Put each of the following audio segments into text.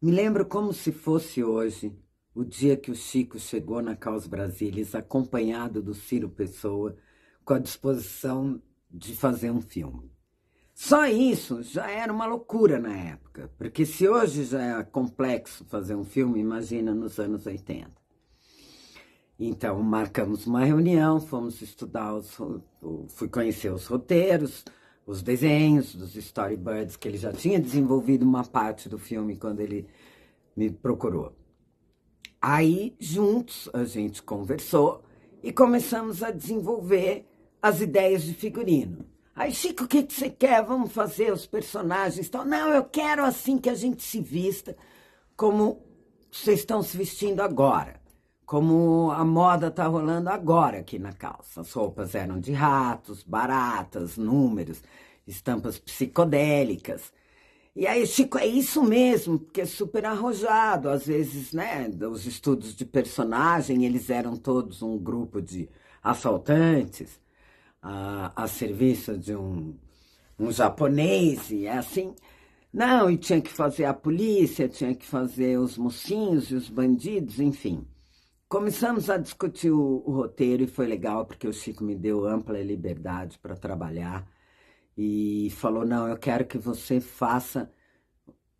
Me lembro como se fosse hoje, o dia que o Chico chegou na Caos Brasílias, acompanhado do Ciro Pessoa, com a disposição de fazer um filme. Só isso já era uma loucura na época, porque se hoje já é complexo fazer um filme, imagina nos anos 80. Então, marcamos uma reunião, fomos estudar, os, fui conhecer os roteiros, os desenhos dos storyboards que ele já tinha desenvolvido uma parte do filme quando ele me procurou. Aí, juntos, a gente conversou e começamos a desenvolver as ideias de figurino. Aí, Chico, o que, você quer? Vamos fazer os personagens tal. Não, eu quero assim que a gente se vista como vocês estão se vestindo agora como a moda está rolando agora aqui na calça. As roupas eram de ratos, baratas, números, estampas psicodélicas. E aí, Chico, é isso mesmo, porque é super arrojado. Às vezes, né, os estudos de personagem, eles eram todos um grupo de assaltantes a, a serviço de um, um japonês, e é assim. Não, e tinha que fazer a polícia, tinha que fazer os mocinhos e os bandidos, enfim. Começamos a discutir o, o, roteiro e foi legal porque o Chico me deu ampla liberdade para trabalhar e falou: Não, eu quero que você faça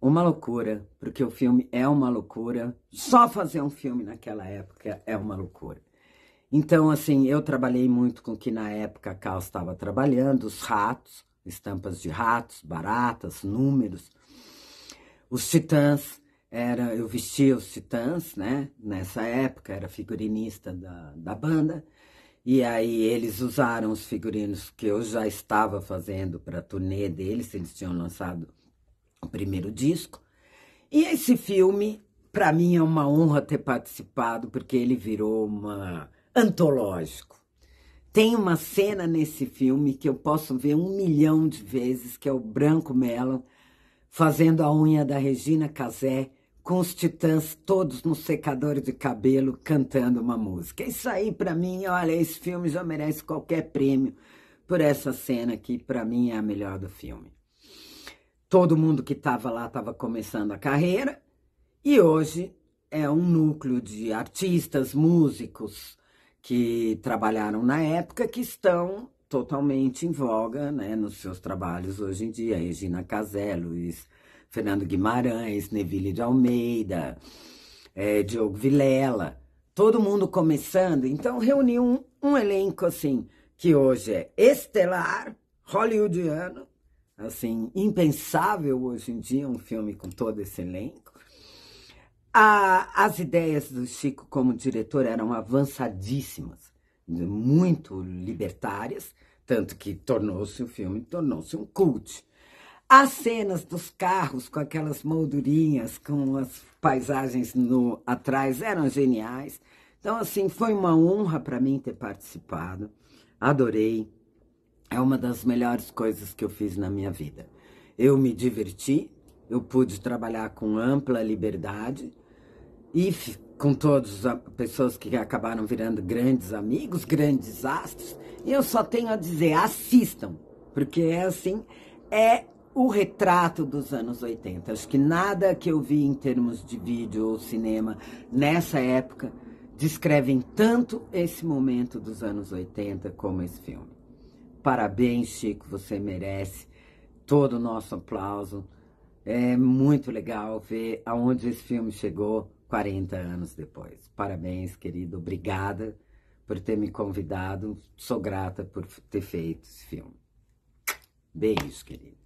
uma loucura, porque o filme é uma loucura. Só fazer um filme naquela época é uma loucura. Então, assim, eu trabalhei muito com o que na época a Cal estava trabalhando: os ratos, estampas de ratos, baratas, números, os titãs era eu vestia os Titãs, né? Nessa época era figurinista da, da banda. E aí eles usaram os figurinos que eu já estava fazendo para a turnê deles, eles tinham lançado o primeiro disco. E esse filme, para mim é uma honra ter participado, porque ele virou uma antológico. Tem uma cena nesse filme que eu posso ver um milhão de vezes, que é o Branco Melo fazendo a unha da Regina Casé com os titãs todos no secador de cabelo cantando uma música. Isso aí, para mim, olha, esse filme já merece qualquer prêmio por essa cena que, para mim, é a melhor do filme. Todo mundo que estava lá estava começando a carreira e hoje é um núcleo de artistas, músicos que trabalharam na época que estão totalmente em voga né, nos seus trabalhos hoje em dia. Regina Casé, Luiz Fernando Guimarães, Neville de Almeida, é, Diogo Vilela, todo mundo começando. Então, reuniu um, um elenco, assim, que hoje é estelar, hollywoodiano, assim, impensável hoje em dia um filme com todo esse elenco. A, as ideias do Chico como diretor eram avançadíssimas, muito libertárias, tanto que tornou-se o filme, tornou-se um culto as cenas dos carros com aquelas moldurinhas, com as paisagens no atrás eram geniais. Então, assim, foi uma honra para mim ter participado. Adorei. É uma das melhores coisas que eu fiz na minha vida. Eu me diverti, eu pude trabalhar com ampla liberdade e com todas as pessoas que acabaram virando grandes amigos, grandes astros. E eu só tenho a dizer, assistam, porque é assim, é o retrato dos anos 80. Acho que nada que eu vi em termos de vídeo ou cinema nessa época descrevem tanto esse momento dos anos 80 como esse filme. Parabéns, Chico, você merece todo o nosso aplauso. É muito legal ver aonde esse filme chegou 40 anos depois. Parabéns, querido. Obrigada por ter me convidado. Sou grata por ter feito esse filme. Beijo, querido.